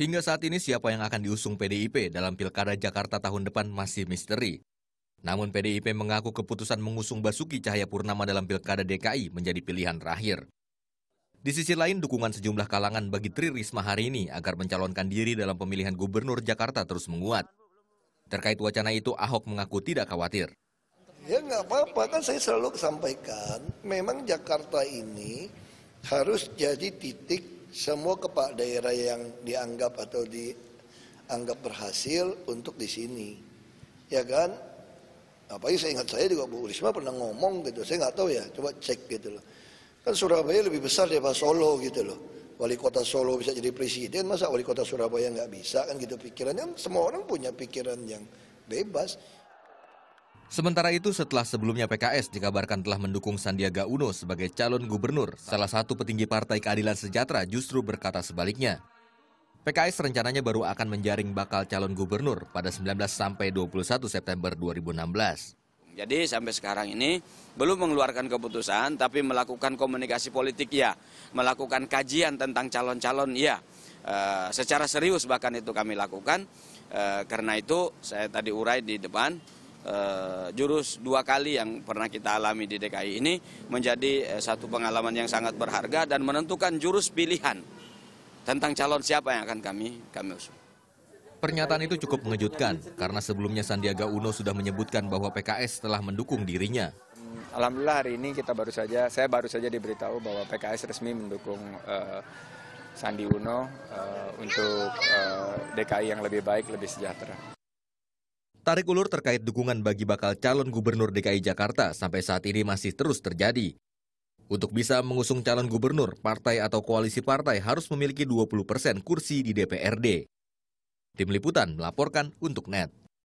Hingga saat ini siapa yang akan diusung PDIP dalam Pilkada Jakarta tahun depan masih misteri. Namun PDIP mengaku keputusan mengusung Basuki Cahayapurnama dalam Pilkada DKI menjadi pilihan terakhir. Di sisi lain, dukungan sejumlah kalangan bagi Tri Risma hari ini agar mencalonkan diri dalam pemilihan gubernur Jakarta terus menguat. Terkait wacana itu, Ahok mengaku tidak khawatir. Ya nggak apa-apa, kan saya selalu sampaikan, memang Jakarta ini harus jadi titik semua kepala daerah yang dianggap atau dianggap berhasil untuk di sini. Ya kan? Apalagi saya ingat saya juga Bu Risma pernah ngomong gitu. Saya nggak tahu ya, coba cek gitu loh. Kan Surabaya lebih besar daripada Solo gitu loh. Wali kota Solo bisa jadi presiden, masa wali kota Surabaya nggak bisa kan gitu pikirannya. Semua orang punya pikiran yang bebas. Sementara itu, setelah sebelumnya PKS dikabarkan telah mendukung Sandiaga Uno sebagai calon gubernur, salah satu petinggi Partai Keadilan Sejahtera justru berkata sebaliknya. PKS rencananya baru akan menjaring bakal calon gubernur pada 19 sampai 21 September 2016. Jadi sampai sekarang ini belum mengeluarkan keputusan tapi melakukan komunikasi politik ya, melakukan kajian tentang calon-calon ya. E, secara serius bahkan itu kami lakukan. E, karena itu saya tadi urai di depan Eh, jurus dua kali yang pernah kita alami di DKI ini menjadi eh, satu pengalaman yang sangat berharga dan menentukan jurus pilihan tentang calon siapa yang akan kami kami usung. Pernyataan itu cukup mengejutkan karena sebelumnya Sandiaga Uno sudah menyebutkan bahwa PKS telah mendukung dirinya. Alhamdulillah hari ini kita baru saja saya baru saja diberitahu bahwa PKS resmi mendukung uh, Sandi Uno uh, untuk uh, DKI yang lebih baik, lebih sejahtera tarik ulur terkait dukungan bagi bakal calon gubernur DKI Jakarta sampai saat ini masih terus terjadi. Untuk bisa mengusung calon gubernur, partai atau koalisi partai harus memiliki 20% persen kursi di DPRD. Tim Liputan melaporkan untuk NET.